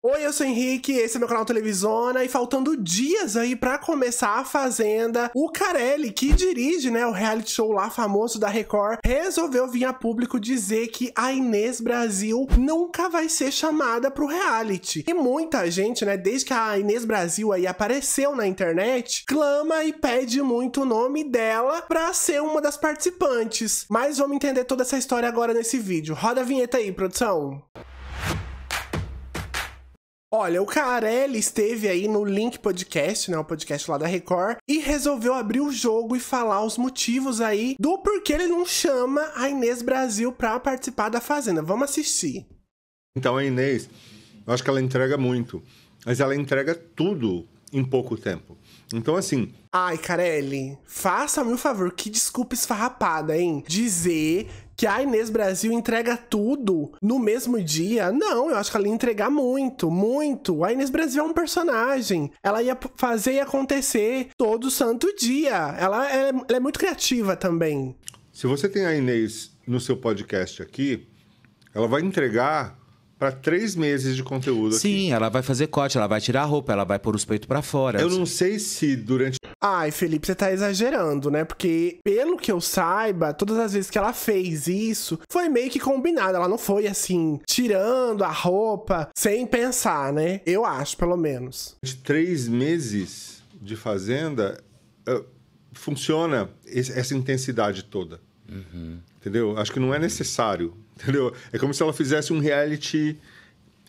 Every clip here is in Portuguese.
Oi, eu sou Henrique, esse é meu canal Televisona e faltando dias aí para começar a Fazenda, o Carelli, que dirige, né, o reality show lá famoso da Record, resolveu vir a público dizer que a Inês Brasil nunca vai ser chamada pro reality. E muita gente, né, desde que a Inês Brasil aí apareceu na internet, clama e pede muito o nome dela pra ser uma das participantes. Mas vamos entender toda essa história agora nesse vídeo. Roda a vinheta aí, produção. Música Olha, o Carelli esteve aí no Link Podcast, né, o podcast lá da Record, e resolveu abrir o jogo e falar os motivos aí do porquê ele não chama a Inês Brasil pra participar da Fazenda. Vamos assistir. Então, a Inês, eu acho que ela entrega muito, mas ela entrega tudo em pouco tempo. Então, assim. Ai, Carelli, faça-me um favor, que desculpa esfarrapada, hein? Dizer que a Inês Brasil entrega tudo no mesmo dia. Não, eu acho que ela ia entregar muito, muito. A Inês Brasil é um personagem. Ela ia fazer e acontecer todo santo dia. Ela é, ela é muito criativa também. Se você tem a Inês no seu podcast aqui, ela vai entregar para três meses de conteúdo. Sim, aqui. ela vai fazer corte, ela vai tirar a roupa, ela vai pôr os peitos para fora. Eu não sei se durante. Ai, Felipe, você tá exagerando, né? Porque, pelo que eu saiba, todas as vezes que ela fez isso, foi meio que combinado. Ela não foi assim, tirando a roupa sem pensar, né? Eu acho, pelo menos. De três meses de fazenda, eh, funciona essa intensidade toda. Uhum. Entendeu? Acho que não é necessário Entendeu? É como se ela fizesse um reality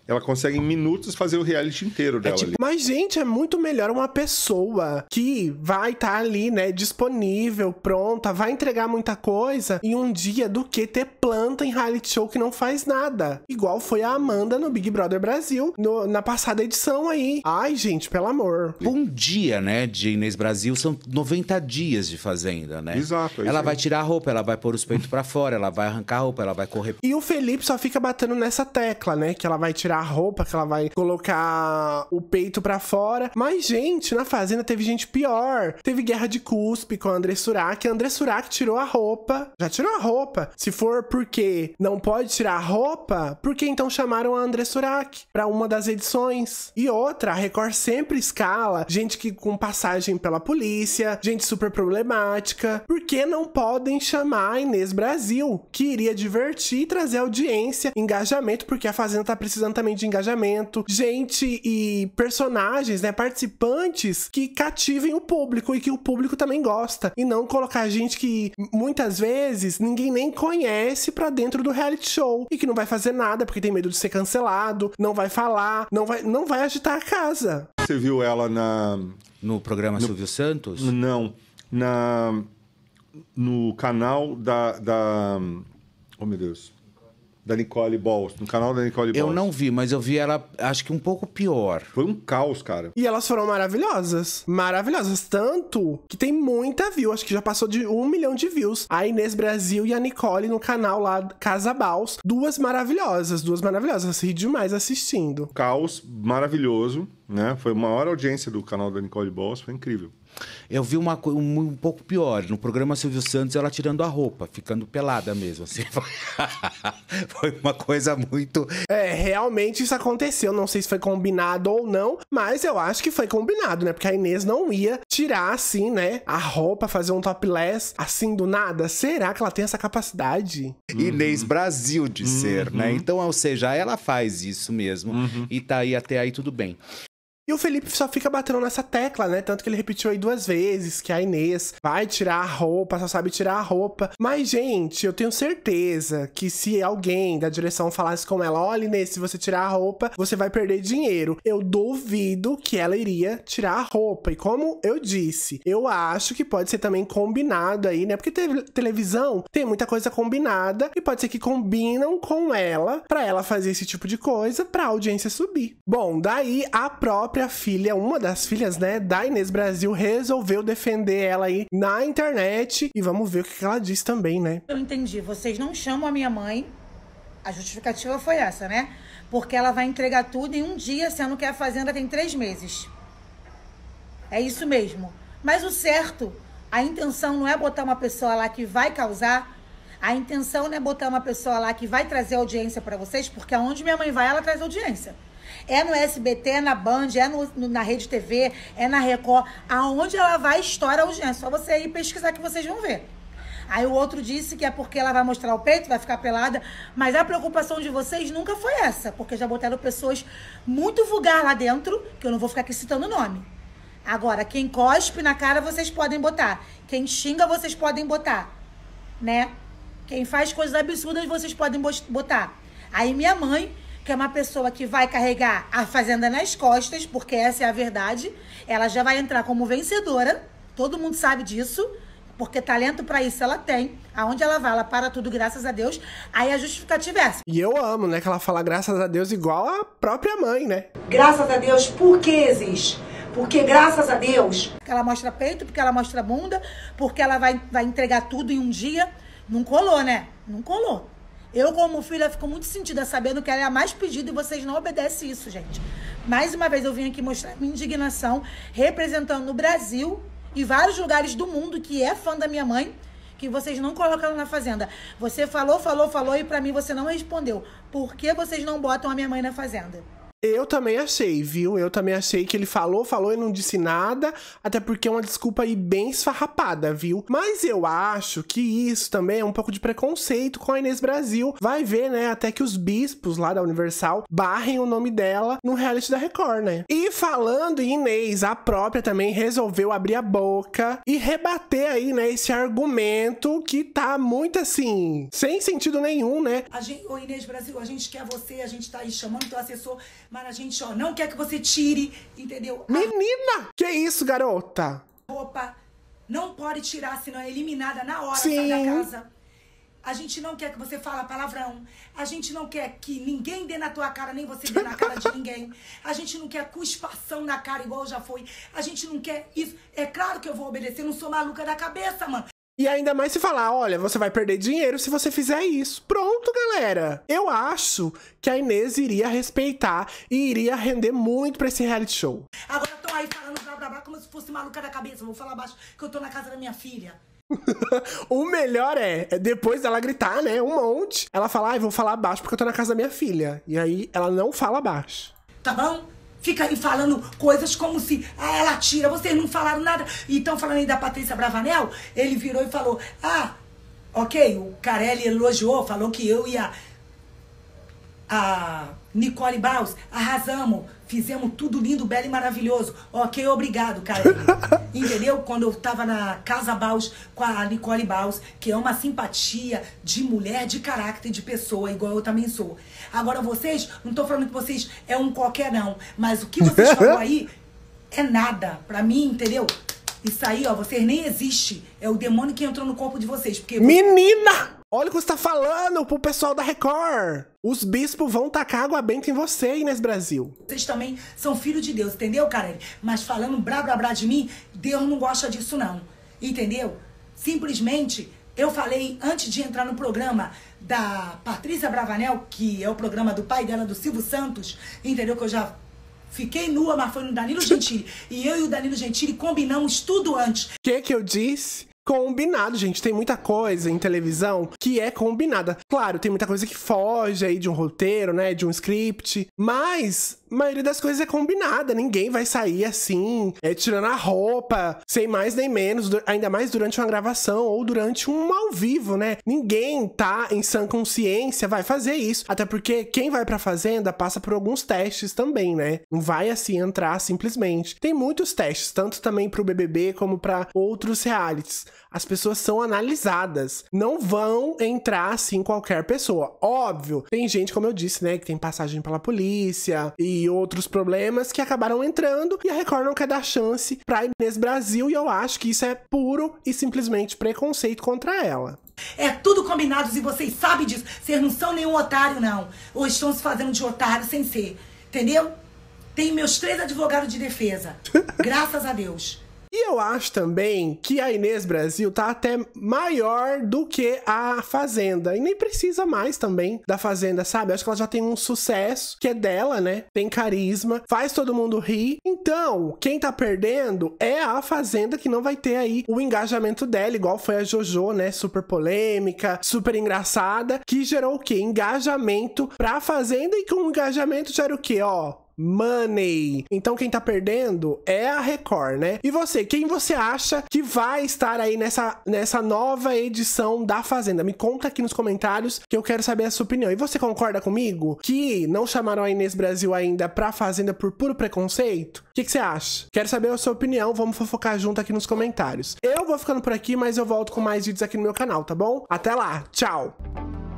ela consegue em minutos fazer o reality inteiro é dela. É tipo, mas, gente, é muito melhor uma pessoa que vai estar tá ali, né, disponível, pronta, vai entregar muita coisa em um dia do que ter planta em reality show que não faz nada. Igual foi a Amanda no Big Brother Brasil, no, na passada edição aí. Ai, gente, pelo amor. Um dia, né, de Inês Brasil são 90 dias de fazenda, né? Exato. É ela vai tirar a roupa, ela vai pôr os peitos para fora, ela vai arrancar a roupa, ela vai correr. E o Felipe só fica batendo nessa tecla, né, que ela vai tirar a roupa que ela vai colocar o peito para fora. Mas, gente, na Fazenda teve gente pior. Teve guerra de cuspe com a André Surak. A André Surak tirou a roupa. Já tirou a roupa. Se for porque não pode tirar a roupa, por que então chamaram a André Surak para uma das edições? E outra, a Record sempre escala gente que com passagem pela polícia, gente super problemática. Por que não podem chamar a Inês Brasil, que iria divertir e trazer audiência, engajamento, porque a Fazenda tá precisando também também de engajamento, gente e personagens, né, participantes que cativem o público e que o público também gosta. E não colocar gente que muitas vezes ninguém nem conhece para dentro do reality show e que não vai fazer nada porque tem medo de ser cancelado, não vai falar, não vai, não vai agitar a casa. Você viu ela na no programa no... Silvio Santos? Não, na no canal da, da... Oh, meu Deus da Nicole Balls, no canal da Nicole Balls. Eu não vi, mas eu vi ela, acho que um pouco pior. Foi um caos, cara. E elas foram maravilhosas. Maravilhosas. Tanto que tem muita view, acho que já passou de um milhão de views. A Inês Brasil e a Nicole no canal lá Casa Balls. Duas maravilhosas, duas maravilhosas. Ri demais assistindo. Caos maravilhoso, né? Foi a maior audiência do canal da Nicole Balls, foi incrível. Eu vi uma coisa um, um, pouco pior. No programa Silvio Santos, ela tirando a roupa, ficando pelada mesmo. Assim. foi uma coisa muito. É, realmente isso aconteceu. Não sei se foi combinado ou não, mas eu acho que foi combinado, né? Porque a Inês não ia tirar assim, né? A roupa, fazer um topless assim do nada. Será que ela tem essa capacidade? Uhum. Inês Brasil de uhum. ser, né? Uhum. Então, ou seja, ela faz isso mesmo. Uhum. E tá aí até aí tudo bem. E o Felipe só fica batendo nessa tecla, né? Tanto que ele repetiu aí duas vezes que a Inês vai tirar a roupa, só sabe tirar a roupa. Mas, gente, eu tenho certeza que se alguém da direção falasse com ela: olha, Inês, se você tirar a roupa, você vai perder dinheiro. Eu duvido que ela iria tirar a roupa. E como eu disse, eu acho que pode ser também combinado aí, né? Porque televisão tem muita coisa combinada e pode ser que combinam com ela para ela fazer esse tipo de coisa pra audiência subir. Bom, daí a própria própria filha, uma das filhas, né, da Inês Brasil, resolveu defender ela aí na internet. E vamos ver o que ela diz também, né? Eu entendi. Vocês não chamam a minha mãe. A justificativa foi essa, né? Porque ela vai entregar tudo em um dia, sendo que a fazenda tem três meses. É isso mesmo. Mas o certo, a intenção não é botar uma pessoa lá que vai causar. A intenção não é botar uma pessoa lá que vai trazer audiência para vocês, porque aonde minha mãe vai, ela traz audiência. É no SBT, é na Band, é no, no, na Rede TV, é na Record. Aonde ela vai, estoura a audiência. Só você ir pesquisar que vocês vão ver. Aí o outro disse que é porque ela vai mostrar o peito, vai ficar pelada. Mas a preocupação de vocês nunca foi essa, porque já botaram pessoas muito vulgar lá dentro, que eu não vou ficar aqui citando o nome. Agora, quem cospe na cara, vocês podem botar. Quem xinga, vocês podem botar. Né? Quem faz coisas absurdas, vocês podem botar. Aí minha mãe que é uma pessoa que vai carregar a fazenda nas costas, porque essa é a verdade. Ela já vai entrar como vencedora, todo mundo sabe disso, porque talento para isso ela tem. Aonde ela vai, ela para tudo, graças a Deus. Aí a justificativa é essa. E eu amo, né? Que ela fala graças a Deus igual a própria mãe, né? Graças a Deus, por que existe? Porque graças a Deus. Porque ela mostra peito, porque ela mostra bunda, porque ela vai, vai entregar tudo em um dia. Não colou, né? Não colou. Eu, como filha, fico muito sentida sabendo que ela é a mais pedida e vocês não obedecem isso, gente. Mais uma vez, eu vim aqui mostrar minha indignação, representando o Brasil e vários lugares do mundo que é fã da minha mãe, que vocês não colocam na fazenda. Você falou, falou, falou e para mim você não respondeu. Por que vocês não botam a minha mãe na fazenda? Eu também achei, viu? Eu também achei que ele falou, falou e não disse nada, até porque é uma desculpa aí bem esfarrapada, viu? Mas eu acho que isso também é um pouco de preconceito com a Inês Brasil. Vai ver, né, até que os bispos lá da Universal barrem o nome dela no reality da Record, né? E falando em Inês, a própria também resolveu abrir a boca e rebater aí, né, esse argumento que tá muito assim, sem sentido nenhum, né? A gente, ô Inês Brasil, a gente quer você, a gente tá aí chamando teu assessor mas a gente, ó, não quer que você tire, entendeu? Menina! Que isso, garota? Roupa não pode tirar, senão é eliminada na hora Sim. da casa. A gente não quer que você fala palavrão. A gente não quer que ninguém dê na tua cara, nem você dê na cara de ninguém. A gente não quer cuspação na cara, igual já foi. A gente não quer isso. É claro que eu vou obedecer, não sou maluca da cabeça, mano. E ainda mais se falar, olha, você vai perder dinheiro se você fizer isso. Pronto, galera. Eu acho que a Inês iria respeitar e iria render muito para esse reality show. Agora eu tô aí falando blá blá blá como se fosse maluca da cabeça. Vou falar baixo que eu tô na casa da minha filha. o melhor é, é, depois dela gritar, né, um monte, ela fala, ai, ah, vou falar baixo porque eu tô na casa da minha filha. E aí ela não fala baixo. Tá bom? Fica aí falando coisas como se ah, ela tira, vocês não falaram nada. Então, falando aí da Patrícia Bravanel, ele virou e falou: Ah, ok, o Carelli elogiou, falou que eu ia a, a Nicole Baus, arrasamos, fizemos tudo lindo, belo e maravilhoso. Ok, obrigado, cara. Entendeu? Quando eu tava na Casa Baus com a Nicole Baus, que é uma simpatia de mulher, de caráter, de pessoa, igual eu também sou. Agora vocês, não tô falando que vocês é um qualquer não, mas o que vocês falou aí é nada. Pra mim, entendeu? Isso aí, ó, vocês nem existe. É o demônio que entrou no corpo de vocês. Porque Menina! Olha o que você tá falando pro pessoal da Record. Os bispos vão tacar água benta em você, Inês Brasil. Vocês também são filhos de Deus, entendeu, cara? Mas falando blá blá blá de mim, Deus não gosta disso não. Entendeu? Simplesmente, eu falei antes de entrar no programa da Patrícia Bravanel, que é o programa do pai dela, do Silvio Santos, entendeu? Que eu já Fiquei nua, mas foi no Danilo Gentili. E eu e o Danilo Gentili combinamos tudo antes. O que que eu disse? combinado, gente. Tem muita coisa em televisão que é combinada. Claro, tem muita coisa que foge aí de um roteiro, né? De um script. Mas a maioria das coisas é combinada. Ninguém vai sair assim, é, tirando a roupa, sem mais nem menos, ainda mais durante uma gravação ou durante um ao vivo, né? Ninguém tá em sã consciência, vai fazer isso. Até porque quem vai pra fazenda passa por alguns testes também, né? Não vai assim entrar simplesmente. Tem muitos testes, tanto também pro BBB como para outros realities. As pessoas são analisadas. Não vão entrar assim qualquer pessoa. Óbvio, tem gente, como eu disse, né, que tem passagem pela polícia e outros problemas que acabaram entrando e a Record não quer dar chance pra Inês Brasil e eu acho que isso é puro e simplesmente preconceito contra ela. É tudo combinado e vocês sabem disso. Vocês não são nenhum otário, não. Ou estão se fazendo de otário sem ser. Entendeu? Tenho meus três advogados de defesa. Graças a Deus. E eu acho também que a Inês Brasil tá até maior do que a Fazenda. E nem precisa mais também da Fazenda, sabe? acho que ela já tem um sucesso que é dela, né? Tem carisma, faz todo mundo rir. Então, quem tá perdendo é a Fazenda que não vai ter aí o engajamento dela, igual foi a JoJo, né? Super polêmica, super engraçada, que gerou o quê? Engajamento pra Fazenda e com engajamento gera o quê? Ó, money. Então quem tá perdendo é a Record, né? E você, quem você acha que vai estar aí nessa, nessa nova edição da Fazenda? Me conta aqui nos comentários que eu quero saber a sua opinião. E você concorda comigo que não chamaram a Inês Brasil ainda pra Fazenda por puro preconceito? O que, que você acha? Quero saber a sua opinião, vamos fofocar junto aqui nos comentários. Eu vou ficando por aqui, mas eu volto com mais vídeos aqui no meu canal, tá bom? Até lá, tchau!